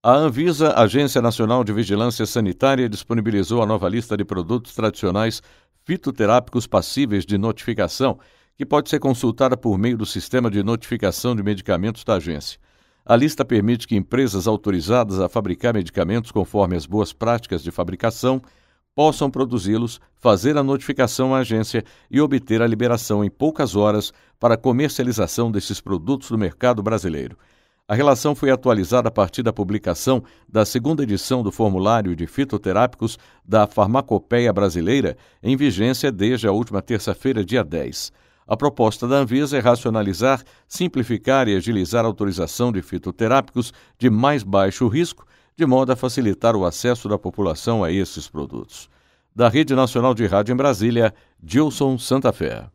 A Anvisa, Agência Nacional de Vigilância Sanitária, disponibilizou a nova lista de produtos tradicionais fitoterápicos passíveis de notificação, que pode ser consultada por meio do Sistema de Notificação de Medicamentos da agência. A lista permite que empresas autorizadas a fabricar medicamentos conforme as boas práticas de fabricação possam produzi-los, fazer a notificação à agência e obter a liberação em poucas horas para comercialização desses produtos no mercado brasileiro. A relação foi atualizada a partir da publicação da segunda edição do Formulário de Fitoterápicos da Farmacopeia Brasileira, em vigência desde a última terça-feira, dia 10. A proposta da Anvisa é racionalizar, simplificar e agilizar a autorização de fitoterápicos de mais baixo risco, de modo a facilitar o acesso da população a esses produtos. Da Rede Nacional de Rádio em Brasília, Gilson Santa Fé.